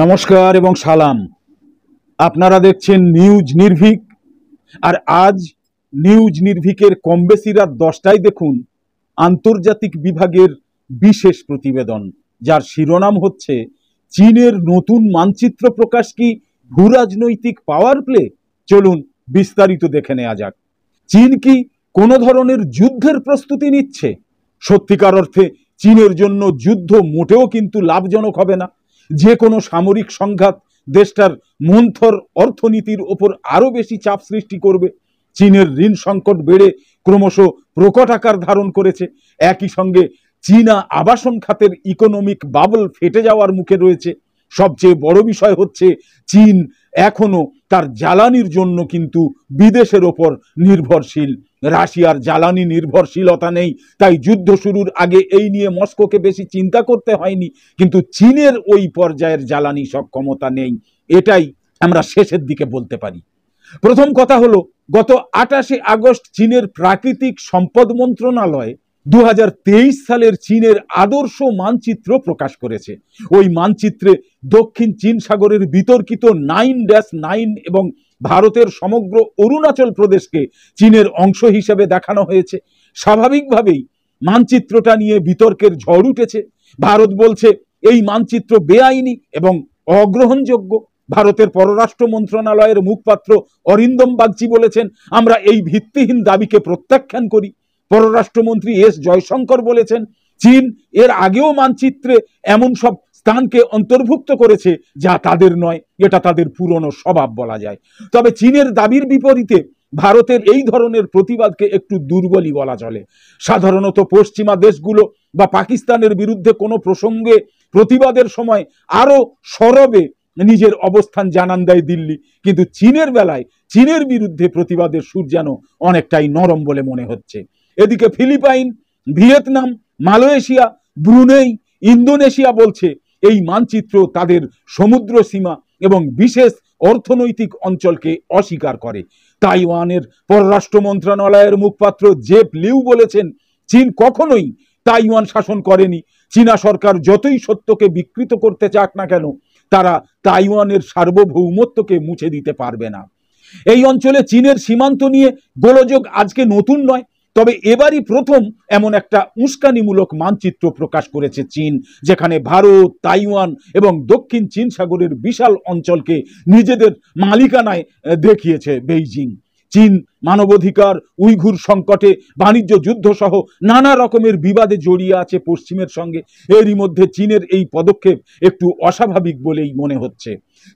নমস্কার এবং সালাম আপনারা দেখছেন নিউজ নির্ভীক আর আজ নিউজ নির্ভীকের কম বেশি রাত দশটায় দেখুন আন্তর্জাতিক বিভাগের বিশেষ প্রতিবেদন যার শিরোনাম হচ্ছে চীনের নতুন মানচিত্র প্রকাশ কি ভূরাজনৈতিক পাওয়ার প্লে চলুন বিস্তারিত দেখে নেওয়া যাক চীন কি কোনো ধরনের যুদ্ধের প্রস্তুতি নিচ্ছে সত্যিকার অর্থে চীনের জন্য যুদ্ধ মোটেও কিন্তু লাভজনক হবে না যে কোনো সামরিক সংঘাত দেশটার মন্থর অর্থনীতির ওপর আরও বেশি চাপ সৃষ্টি করবে চীনের ঋণ সংকট বেড়ে ক্রমশ প্রকট আকার ধারণ করেছে একই সঙ্গে চীনা আবাসন খাতের ইকোনমিক বাবল ফেটে যাওয়ার মুখে রয়েছে সবচেয়ে বড় বিষয় হচ্ছে চীন এখনও তার জ্বালানির জন্য কিন্তু বিদেশের ওপর নির্ভরশীল রাশিয়ার জ্বালানি নির্ভরশীলতা নেই তাই যুদ্ধ শুরুর আগে এই নিয়ে মস্কোকে বেশি চিন্তা করতে হয়নি কিন্তু চীনের ওই পর্যায়ের জ্বালানি সক্ষমতা নেই এটাই আমরা শেষের দিকে বলতে পারি প্রথম কথা হলো গত আটাশে আগস্ট চীনের প্রাকৃতিক সম্পদ মন্ত্রণালয় দু সালের চীনের আদর্শ মানচিত্র প্রকাশ করেছে ওই মানচিত্রে দক্ষিণ চীন সাগরের বিতর্কিত নাইন ড্যাশ নাইন এবং ভারতের সমগ্র অরুণাচল প্রদেশকে চীনের অংশ হিসেবে দেখানো হয়েছে স্বাভাবিকভাবেই মানচিত্রটা নিয়ে বিতর্কের ঝড় উঠেছে ভারত বলছে এই মানচিত্র বেআইনি এবং অগ্রহণযোগ্য ভারতের পররাষ্ট্র মন্ত্রণালয়ের মুখপাত্র অরিন্দম বাগচি বলেছেন আমরা এই ভিত্তিহীন দাবিকে প্রত্যাখ্যান করি পররাষ্ট্রমন্ত্রী এস জয়শঙ্কর বলেছেন চীন এর আগেও মানচিত্রে এমন সব স্থানকে অন্তর্ভুক্ত করেছে যা তাদের নয় এটা তাদের পুরনো স্বভাব বলা যায় তবে চীনের দাবির বিপরীতে ভারতের এই ধরনের প্রতিবাদকে একটু দুর্বলই বলা চলে সাধারণত পশ্চিমা দেশগুলো বা পাকিস্তানের বিরুদ্ধে কোনো প্রসঙ্গে প্রতিবাদের সময় আরও সরবে নিজের অবস্থান জানান দেয় দিল্লি কিন্তু চীনের বেলায় চীনের বিরুদ্ধে প্রতিবাদের সুর যেন অনেকটাই নরম বলে মনে হচ্ছে এদিকে Philippines Vietnam Malaysia Brunei Indonesia বলছে এই মানচিত্র তাদের সমুদ্র সীমা এবং বিশেষ অর্থনৈতিক অঞ্চলকে অস্বীকার করে তাইওয়ানের পররাষ্ট্র মন্ত্রণালয়ের মুখপাত্র জেপ লিউ বলেছেন চীন কখনোই তাইওয়ান শাসন করেনি চীনা সরকার যতই সত্যকে বিকৃত করতে চাক না কেন তারা তাইওয়ানের সার্বভৌমত্বকে মুছে দিতে পারবে না এই অঞ্চলে চীনের সীমান্ত নিয়ে গোলযোগ আজকে নতুন নয় তবে এবারই প্রথম এমন একটা উস্কানিমূলক মানচিত্র প্রকাশ করেছে চীন যেখানে ভারত তাইওয়ান এবং দক্ষিণ চীন সাগরের বিশাল অঞ্চলকে নিজেদের মালিকানায় দেখিয়েছে বেইজিং চীন মানবাধিকার উইঘুর সংকটে বাণিজ্য যুদ্ধ সহ নানা রকমের বিবাদে জড়িয়ে আছে পশ্চিমের সঙ্গে এরই মধ্যে চীনের এই পদক্ষেপ একটু অস্বাভাবিক বলেই মনে হচ্ছে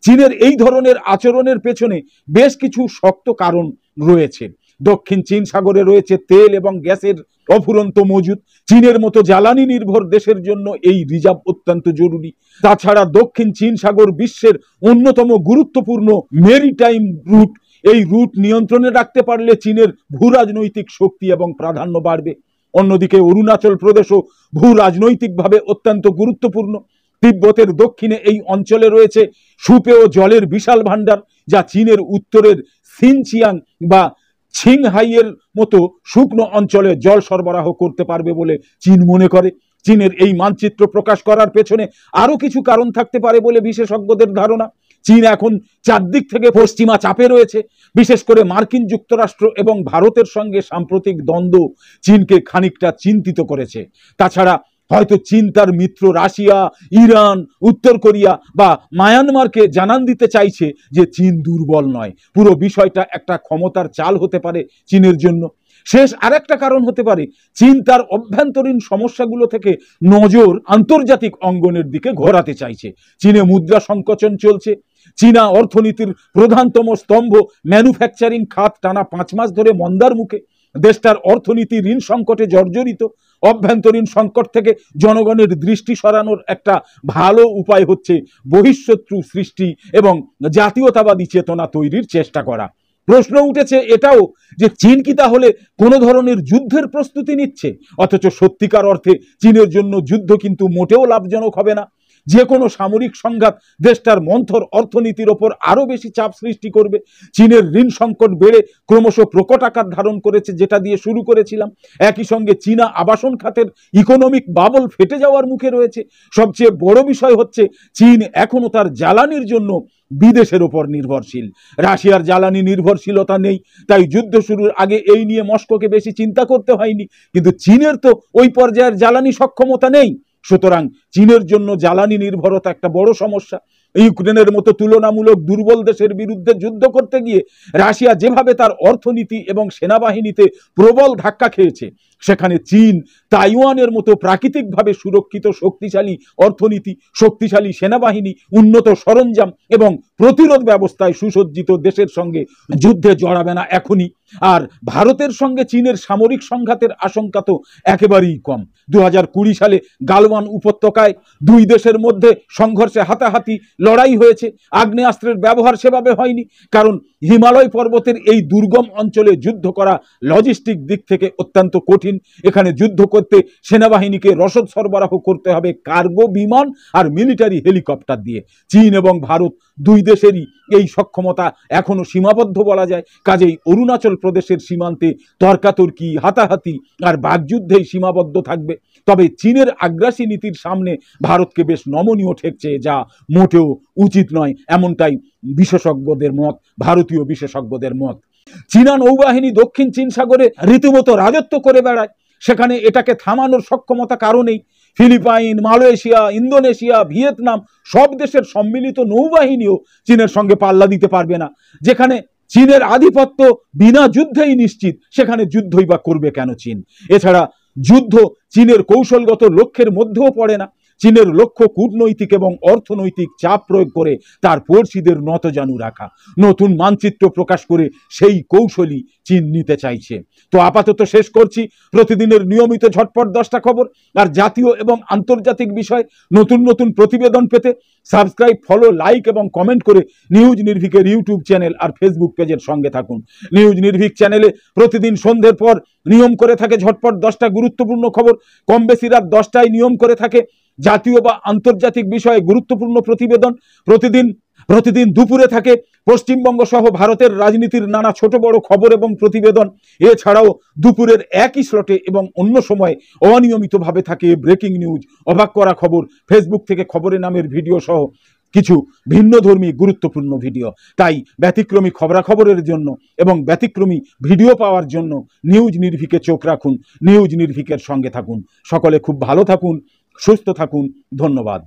চীনের এই ধরনের আচরণের পেছনে বেশ কিছু শক্ত কারণ রয়েছে দক্ষিণ চীন সাগরে রয়েছে তেল এবং গ্যাসের অফুরন্ত মজুদ চীনের মতো জ্বালানি নির্ভর দেশের জন্য এই রিজার্ভ অত্যন্ত জরুরি তাছাড়া দক্ষিণ চীন সাগর বিশ্বের অন্যতম গুরুত্বপূর্ণ মেরিটাইম রুট এই রুট নিয়ন্ত্রণে রাখতে পারলে চীনের ভূ রাজনৈতিক শক্তি এবং প্রাধান্য বাড়বে অন্যদিকে অরুণাচল প্রদেশও ভূ রাজনৈতিকভাবে অত্যন্ত গুরুত্বপূর্ণ তিব্বতের দক্ষিণে এই অঞ্চলে রয়েছে সুপেয় জলের বিশাল ভাণ্ডার যা চীনের উত্তরের সিনচিয়াং বা ছিংহাইয়ের মতো শুকনো অঞ্চলে জল সরবরাহ করতে পারবে বলে চীন মনে করে চীনের এই মানচিত্র প্রকাশ করার পেছনে আরও কিছু কারণ থাকতে পারে বলে বিশেষজ্ঞদের ধারণা চীন এখন চারদিক থেকে পশ্চিমা চাপে রয়েছে বিশেষ করে মার্কিন যুক্তরাষ্ট্র এবং ভারতের সঙ্গে সাম্প্রতিক দ্বন্দ্ব চীনকে খানিকটা চিন্তিত করেছে তাছাড়া হয়তো চীন তার মিত্র রাশিয়া ইরান উত্তর কোরিয়া বা মায়ানমারকে জানান দিতে চাইছে যে চীন দুর্বল নয় পুরো বিষয়টা একটা ক্ষমতার চাল হতে পারে চীনের জন্য শেষ আরেকটা কারণ হতে পারে চীন তার অভ্যন্তরীণ সমস্যাগুলো থেকে নজর আন্তর্জাতিক অঙ্গনের দিকে ঘোরাতে চাইছে চীনে মুদ্রা সংকোচন চলছে চীনা অর্থনীতির প্রধানতম স্তম্ভ ম্যানুফ্যাকচারিং খাত টানা পাঁচ মাস ধরে মন্দার মুখে দেশটার অর্থনীতি ঋণ সংকটে জর্জরিত অভ্যন্তরীণ সংকট থেকে জনগণের দৃষ্টি সরানোর একটা ভালো উপায় হচ্ছে বহিঃশত্রু সৃষ্টি এবং জাতীয়তাবাদী চেতনা তৈরির চেষ্টা করা প্রশ্ন উঠেছে এটাও যে চীন কি তাহলে কোনো ধরনের যুদ্ধের প্রস্তুতি নিচ্ছে অথচ সত্যিকার অর্থে চীনের জন্য যুদ্ধ কিন্তু মোটেও লাভজনক হবে না যে কোনো সামরিক সংঘাত দেশটার মন্থর অর্থনীতির ওপর আরও বেশি চাপ সৃষ্টি করবে চীনের ঋণ সংকট বেড়ে ক্রমশ প্রকট আকার ধারণ করেছে যেটা দিয়ে শুরু করেছিলাম একই সঙ্গে চীনা আবাসন খাতের ইকোনমিক বাবল ফেটে যাওয়ার মুখে রয়েছে সবচেয়ে বড় বিষয় হচ্ছে চীন এখনও তার জ্বালানির জন্য বিদেশের ওপর নির্ভরশীল রাশিয়ার জ্বালানি নির্ভরশীলতা নেই তাই যুদ্ধ শুরুর আগে এই নিয়ে মস্কোকে বেশি চিন্তা করতে হয়নি কিন্তু চীনের তো ওই পর্যায়ের জ্বালানি সক্ষমতা নেই সুতরাং চীনের জন্য জ্বালানি নির্ভরতা একটা বড় সমস্যা ইউক্রেনের মতো তুলনামূলক দুর্বল দেশের বিরুদ্ধে যুদ্ধ করতে গিয়ে রাশিয়া যেভাবে তার অর্থনীতি এবং সেনাবাহিনীতে প্রবল ধাক্কা খেয়েছে সেখানে চীন তাইওয়ানের মতো প্রাকৃতিকভাবে সুরক্ষিত শক্তিশালী অর্থনীতি শক্তিশালী সেনাবাহিনী উন্নত সরঞ্জাম এবং প্রতিরোধ ব্যবস্থায় সুসজ্জিত দেশের সঙ্গে যুদ্ধে জড়াবে না এখনই আর ভারতের সঙ্গে চীনের সামরিক সংঘাতের আশঙ্কা তো একেবারেই কম দু সালে গালওয়ান উপত্যকায় দুই দেশের মধ্যে সংঘর্ষে হাতাহাতি লড়াই হয়েছে আগ্নেয়াস্ত্রের ব্যবহার সেভাবে হয়নি কারণ হিমালয় পর্বতের এই দুর্গম অঞ্চলে যুদ্ধ করা লজিস্টিক দিক থেকে অত্যন্ত কঠিন এখানে যুদ্ধ করতে সেনাবাহিনীকে রসদ সরবরাহ করতে হবে কার্গো বিমান আর মিলিটারি হেলিকপ্টার দিয়ে চীন এবং ভারত দুই দেশেরই এই সক্ষমতা এখনও সীমাবদ্ধ বলা যায় কাজেই অরুণাচল প্রদেশের সীমান্তে তর্কাতর্কি হাতাহাতি আর বাগযুদ্ধেই সীমাবদ্ধ থাকবে তবে চীনের আগ্রাসী নীতির সামনে ভারতকে বেশ নমনীয় ঠেকছে যা মোটেও উচিত নয় এমনটাই বিশেষজ্ঞদের মত ভারতীয় বিশেষজ্ঞদের মত চীনা নৌবাহিনী দক্ষিণ চীন সাগরে রীতিমতো রাজত্ব করে বেড়ায় সেখানে এটাকে থামানোর সক্ষমতা কারণেই ফিলিপাইন মালয়েশিয়া ইন্দোনেশিয়া ভিয়েতনাম সব দেশের সম্মিলিত নৌবাহিনীও চীনের সঙ্গে পাল্লা দিতে পারবে না যেখানে চীনের আধিপত্য বিনা যুদ্ধেই নিশ্চিত সেখানে যুদ্ধই বা করবে কেন চীন এছাড়া যুদ্ধ চীনের কৌশলগত লক্ষ্যের মধ্যেও পড়ে না চীনের লক্ষ্য কূটনৈতিক এবং অর্থনৈতিক চাপ প্রয়োগ করে তার পড়শিদের নতজানু রাখা নতুন মানচিত্র প্রকাশ করে সেই কৌশলই চীন নিতে চাইছে তো আপাতত শেষ করছি প্রতিদিনের নিয়মিত ঝটপট দশটা খবর আর জাতীয় এবং আন্তর্জাতিক বিষয় নতুন নতুন প্রতিবেদন পেতে সাবস্ক্রাইব ফলো লাইক এবং কমেন্ট করে নিউজ নির্ভিকের ইউটিউব চ্যানেল আর ফেসবুক পেজের সঙ্গে থাকুন নিউজ নির্ভিক চ্যানেলে প্রতিদিন সন্ধ্যের পর নিয়ম করে থাকে ঝটপট দশটা গুরুত্বপূর্ণ খবর কম বেশি রাত দশটায় নিয়ম করে থাকে জাতীয় বা আন্তর্জাতিক বিষয়ে গুরুত্বপূর্ণ প্রতিবেদন প্রতিদিন প্রতিদিন দুপুরে থাকে পশ্চিমবঙ্গ সহ ভারতের রাজনীতির নানা ছোট বড় খবর এবং প্রতিবেদন এছাড়াও দুপুরের একই স্লটে এবং অন্য সময়ে অনিয়মিতভাবে থাকে ব্রেকিং নিউজ অবাক করা খবর ফেসবুক থেকে খবরে নামের ভিডিও সহ কিছু ভিন্নধর্মী গুরুত্বপূর্ণ ভিডিও তাই ব্যতিক্রমী খবরাখবরের জন্য এবং ব্যতিক্রমী ভিডিও পাওয়ার জন্য নিউজ নির্ভীকে চোখ রাখুন নিউজ নির্ভিকের সঙ্গে থাকুন সকলে খুব ভালো থাকুন সুস্থ থাকুন ধন্যবাদ